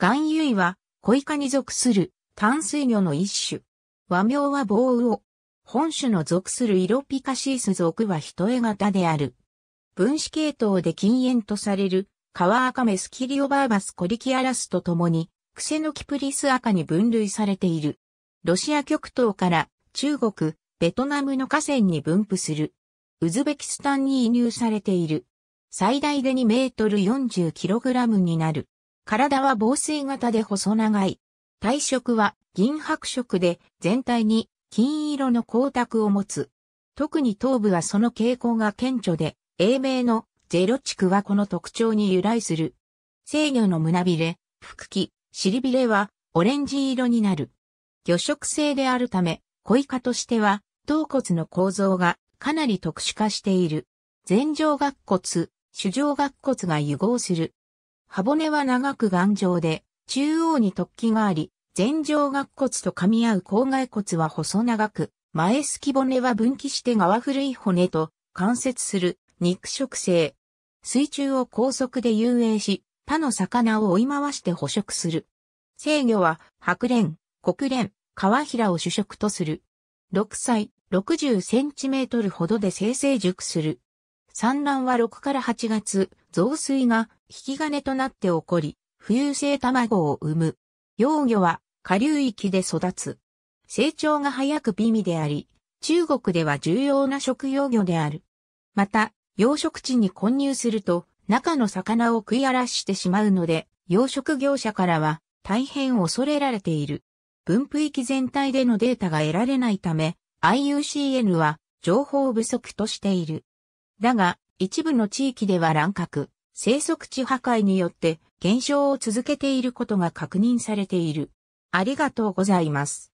岩油は、小イカに属する淡水魚の一種。和名は棒魚。本種の属するイロピカシース属は一重型である。分子系統で禁煙とされる、カワアカメスキリオバーバスコリキアラスと共に、クセノキプリス赤に分類されている。ロシア極東から中国、ベトナムの河川に分布する。ウズベキスタンに移入されている。最大で2メートル40キログラムになる。体は防水型で細長い。体色は銀白色で全体に金色の光沢を持つ。特に頭部はその傾向が顕著で、英名のゼロ地区はこの特徴に由来する。制御の胸びれ、腹気、尻びれはオレンジ色になる。魚食性であるため、恋化としては、頭骨の構造がかなり特殊化している。前上顎骨、主上顎骨が融合する。刃骨は長く頑丈で、中央に突起があり、前上顎骨と噛み合う口外骨は細長く、前すき骨は分岐して側古い骨と関節する肉食性。水中を高速で遊泳し、他の魚を追い回して捕食する。制御は白蓮、黒蓮、川平を主食とする。6歳、60センチメートルほどで生成熟する。産卵は6から8月、増水が引き金となって起こり、浮遊性卵を産む。幼魚は下流域で育つ。成長が早く美味であり、中国では重要な食用魚である。また、養殖地に混入すると、中の魚を食い荒らしてしまうので、養殖業者からは大変恐れられている。分布域全体でのデータが得られないため、IUCN は情報不足としている。だが、一部の地域では乱獲、生息地破壊によって減少を続けていることが確認されている。ありがとうございます。